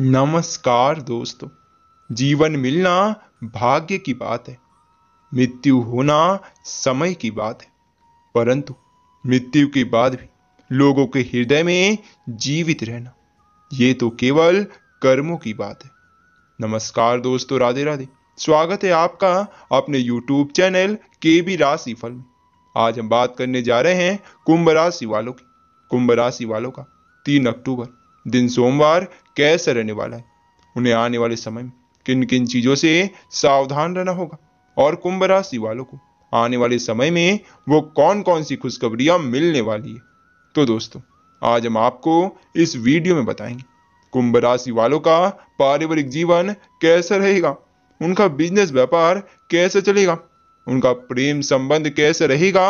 नमस्कार दोस्तों जीवन मिलना भाग्य की बात है मृत्यु होना समय की बात है परंतु मृत्यु के बाद भी लोगों के हृदय में जीवित रहना ये तो केवल कर्मों की बात है नमस्कार दोस्तों राधे राधे स्वागत है आपका अपने YouTube चैनल के बी फल में आज हम बात करने जा रहे हैं कुंभ राशि वालों की कुंभ राशि वालों का तीन अक्टूबर दिन सोमवार कैसे रहने वाला है उन्हें आने वाले समय में किन किन चीज़ों से सावधान रहना होगा और कुंभ राशि वालों को आने वाले समय में वो कौन कौन सी खुशखबरियां मिलने वाली है तो दोस्तों आज हम आपको इस वीडियो में बताएंगे कुंभ राशि वालों का पारिवारिक जीवन कैसा रहेगा उनका बिजनेस व्यापार कैसे चलेगा उनका प्रेम संबंध कैसे रहेगा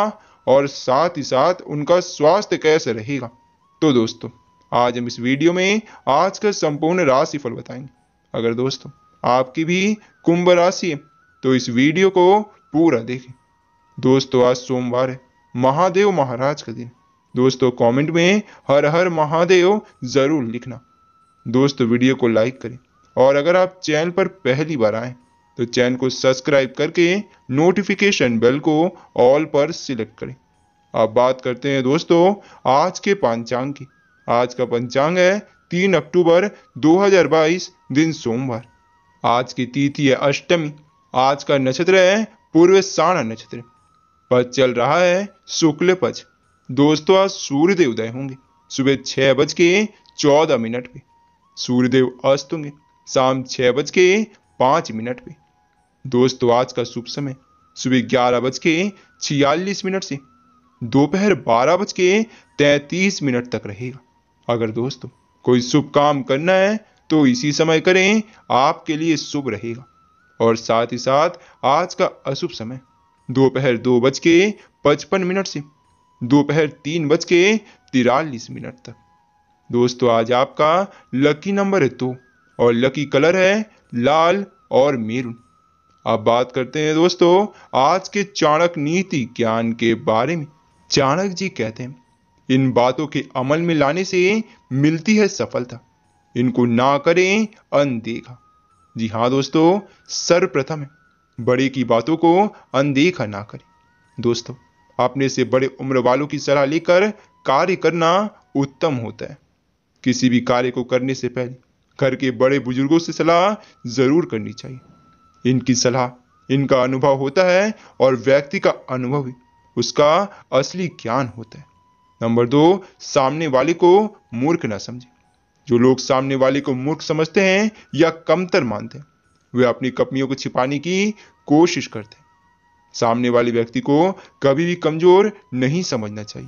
और साथ ही साथ उनका स्वास्थ्य कैसे रहेगा तो दोस्तों आज हम इस वीडियो में आज का संपूर्ण राशि फल बताएंगे अगर दोस्तों आपकी भी कुंभ राशि है तो इस वीडियो को पूरा देखें दोस्तों आज सोमवार है महादेव महाराज का दिन दोस्तों कमेंट में हर हर महादेव ज़रूर लिखना दोस्तों वीडियो को लाइक करें और अगर आप चैनल पर पहली बार आए तो चैनल को सब्सक्राइब करके नोटिफिकेशन बेल को ऑल पर सिलेक्ट करें अब बात करते हैं दोस्तों आज के पांचांग की आज का पंचांग है तीन अक्टूबर 2022 दिन सोमवार आज की तिथि है अष्टमी आज का नक्षत्र है पूर्व साणा नक्षत्र पद चल रहा है शुक्ल पक्ष दोस्तों आज सूर्यदेव उदय होंगे सुबह छह बज के चौदह मिनट पे सूर्यदेव अस्त होंगे शाम छह बज के पांच मिनट पे दोस्तों आज का शुभ समय सुबह ग्यारह बज के छियालीस मिनट से दोपहर बारह बज के तैतीस मिनट तक रहेगा अगर दोस्तों कोई शुभ काम करना है तो इसी समय करें आपके लिए शुभ रहेगा और साथ ही साथ आज का अशुभ समय दोपहर दो बज के पचपन मिनट से दोपहर तीन बज के तिरालीस मिनट तक दोस्तों आज आपका लकी नंबर है दो और लकी कलर है लाल और मेरून अब बात करते हैं दोस्तों आज के चाणक नीति ज्ञान के बारे में चाणक जी कहते हैं इन बातों के अमल में लाने से मिलती है सफलता इनको ना करें अनदेखा जी हाँ दोस्तों सर्वप्रथम है बड़े की बातों को अनदेखा ना करें दोस्तों अपने से बड़े उम्र वालों की सलाह लेकर कार्य करना उत्तम होता है किसी भी कार्य को करने से पहले घर के बड़े बुजुर्गों से सलाह जरूर करनी चाहिए इनकी सलाह इनका अनुभव होता है और व्यक्ति का अनुभव उसका असली ज्ञान होता है नंबर दो सामने वाले को मूर्ख ना समझे जो लोग सामने वाले को मूर्ख समझते हैं या कमतर मानते हैं वे अपनी कमियों को छिपाने की कोशिश करते हैं सामने वाले व्यक्ति को कभी भी कमजोर नहीं समझना चाहिए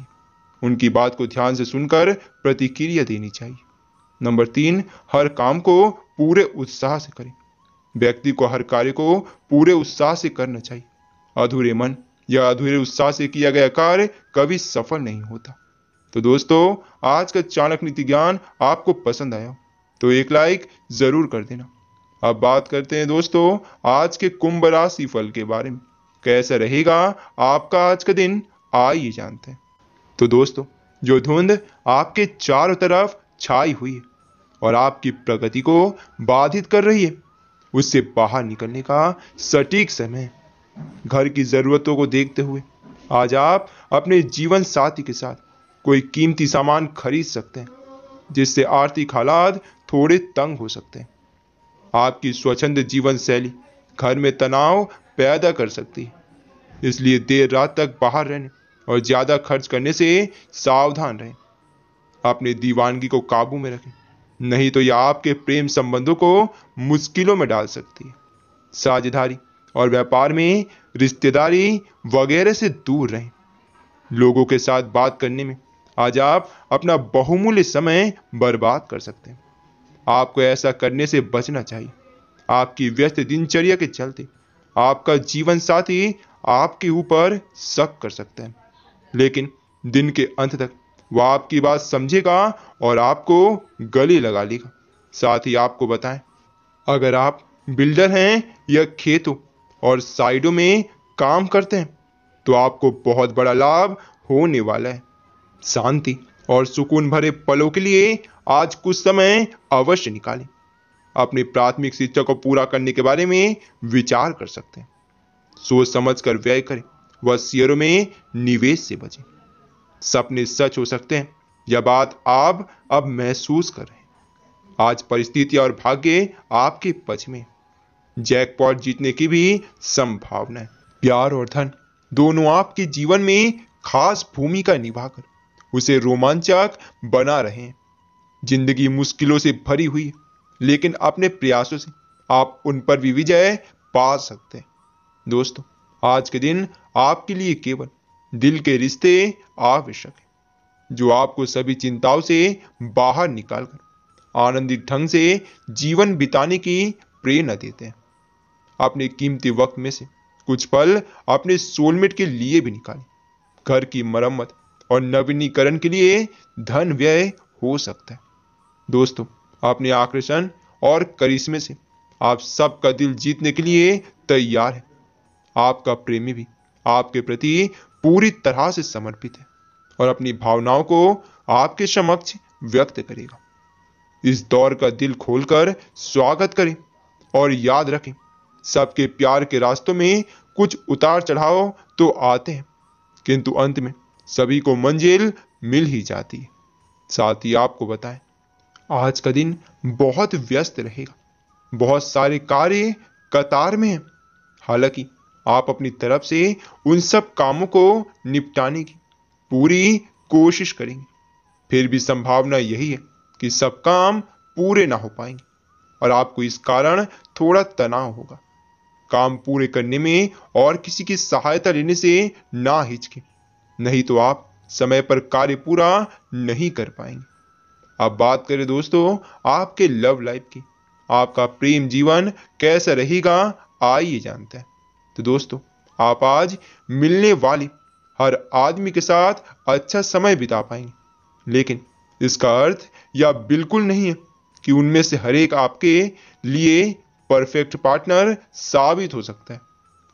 उनकी बात को ध्यान से सुनकर प्रतिक्रिया देनी चाहिए नंबर तीन हर काम को पूरे उत्साह से करें व्यक्ति को हर कार्य को पूरे उत्साह से करना चाहिए अधूरे मन या अधूरे उत्साह से किया गया कार्य कभी सफल नहीं होता तो दोस्तों आज का चाणक नीति ज्ञान आपको पसंद आया तो एक लाइक जरूर कर देना अब बात करते हैं दोस्तों आज के कुंभ राशि फल के बारे में कैसा रहेगा आपका आज का दिन आइए जानते हैं तो दोस्तों जो धुंध आपके चारों तरफ छाई हुई है और आपकी प्रगति को बाधित कर रही है उससे बाहर निकलने का सटीक समय घर की जरूरतों को देखते हुए आज आप अपने जीवन साथी के साथ कोई कीमती सामान खरीद सकते हैं जिससे आर्थिक हालात थोड़े तंग हो सकते हैं आपकी स्वच्छंद जीवन शैली घर में तनाव पैदा कर सकती है इसलिए देर रात तक बाहर रहने और ज़्यादा खर्च करने से सावधान रहें अपने दीवानगी को काबू में रखें नहीं तो यह आपके प्रेम संबंधों को मुश्किलों में डाल सकती है साझेदारी और व्यापार में रिश्तेदारी वगैरह से दूर रहें लोगों के साथ बात करने में आज आप अपना बहुमूल्य समय बर्बाद कर सकते हैं आपको ऐसा करने से बचना चाहिए आपकी व्यस्त दिनचर्या के चलते आपका जीवन साथी आपके ऊपर शक कर सकते हैं लेकिन दिन के अंत तक वह आपकी बात समझेगा और आपको गले लगा लेगा साथ ही आपको बताएं अगर आप बिल्डर हैं या खेतों और साइडों में काम करते हैं तो आपको बहुत बड़ा लाभ होने वाला है शांति और सुकून भरे पलों के लिए आज कुछ समय अवश्य निकालें अपनी प्राथमिक शिक्षा को पूरा करने के बारे में विचार कर सकते हैं सोच समझ कर व्यय करें व शेयरों में निवेश से बचे सपने सच हो सकते हैं यह बात आप अब महसूस कर रहे हैं आज परिस्थिति और भाग्य आपके पक्ष में जैकपॉट जीतने की भी संभावना है प्यार और धन दोनों आपके जीवन में खास भूमिका निभाकर उसे रोमांचक बना रहे जिंदगी मुश्किलों से भरी हुई लेकिन अपने प्रयासों से आप उन पर भी विजय पा सकते हैं दोस्तों आज के दिन आपके लिए केवल दिल के रिश्ते आवश्यक हैं जो आपको सभी चिंताओं से बाहर निकालकर आनंदित ढंग से जीवन बिताने की प्रेरणा देते हैं अपने कीमती वक्त में से कुछ पल अपने सोलमेट के लिए भी निकालें घर की मरम्मत और नवीनीकरण के लिए धन व्यय हो सकता है दोस्तों आपने आकर्षण और करिश्मे से आप सबका दिल जीतने के लिए तैयार है आपका प्रेमी भी आपके प्रति पूरी तरह से समर्पित है और अपनी भावनाओं को आपके समक्ष व्यक्त करेगा इस दौर का दिल खोलकर स्वागत करें और याद रखें सबके प्यार के रास्तों में कुछ उतार चढ़ाव तो आते हैं किंतु अंत में सभी को मंजिल मिल ही जाती है साथ ही आपको बताएं आज का दिन बहुत व्यस्त रहेगा बहुत सारे कार्य कतार में हैं हालांकि आप अपनी तरफ से उन सब कामों को निपटाने की पूरी कोशिश करेंगे फिर भी संभावना यही है कि सब काम पूरे ना हो पाएंगे और आपको इस कारण थोड़ा तनाव होगा काम पूरे करने में और किसी की सहायता लेने से ना हिचकें नहीं तो आप समय पर कार्य पूरा नहीं कर पाएंगे अब बात करें दोस्तों आपके लव लाइफ की आपका प्रेम जीवन कैसा रहेगा आइए जानते हैं तो दोस्तों आप आज मिलने वाली हर आदमी के साथ अच्छा समय बिता पाएंगे लेकिन इसका अर्थ या बिल्कुल नहीं है कि उनमें से हर एक आपके लिए परफेक्ट पार्टनर साबित हो सकता है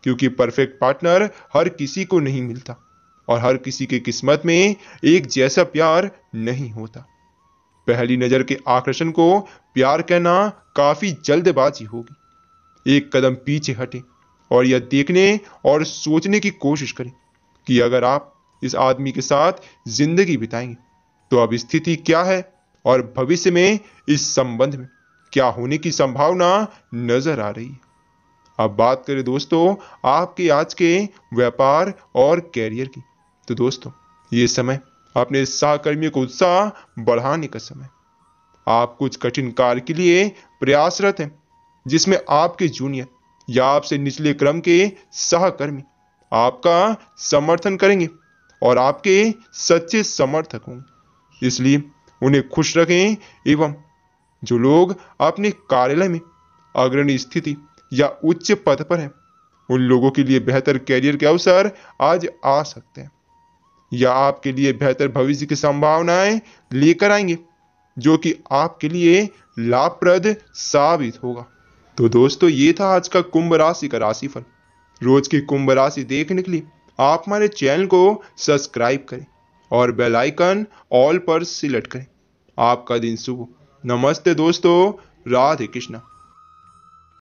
क्योंकि परफेक्ट पार्टनर हर किसी को नहीं मिलता और हर किसी की किस्मत में एक जैसा प्यार नहीं होता पहली नज़र के आकर्षण को प्यार कहना काफ़ी जल्दबाजी होगी एक कदम पीछे हटें और यह देखने और सोचने की कोशिश करें कि अगर आप इस आदमी के साथ जिंदगी बिताएंगे तो अब स्थिति क्या है और भविष्य में इस संबंध में क्या होने की संभावना नजर आ रही है अब बात करें दोस्तों आपके आज के व्यापार और कैरियर की तो दोस्तों ये समय अपने सहकर्मियों को उत्साह बढ़ाने का समय आप कुछ कठिन कार्य के लिए प्रयासरत हैं जिसमें आपके जूनियर या आपसे निचले क्रम के सहकर्मी आपका समर्थन करेंगे और आपके सच्चे समर्थक होंगे इसलिए उन्हें खुश रखें एवं जो लोग अपने कार्यालय में अग्रणी स्थिति या उच्च पद पर हैं उन लोगों के लिए बेहतर कैरियर के अवसर आज आ सकते हैं या आपके लिए बेहतर भविष्य की संभावनाएं लेकर आएंगे जो कि आपके लिए लाभप्रद साबित होगा तो दोस्तों ये था आज का कुंभ राशि का राशिफल रोज की कुंभ राशि देखने के लिए आप हमारे चैनल को सब्सक्राइब करें और बेल आइकन ऑल पर सिलेक्ट करें आपका दिन शुभ नमस्ते दोस्तों राधे कृष्णा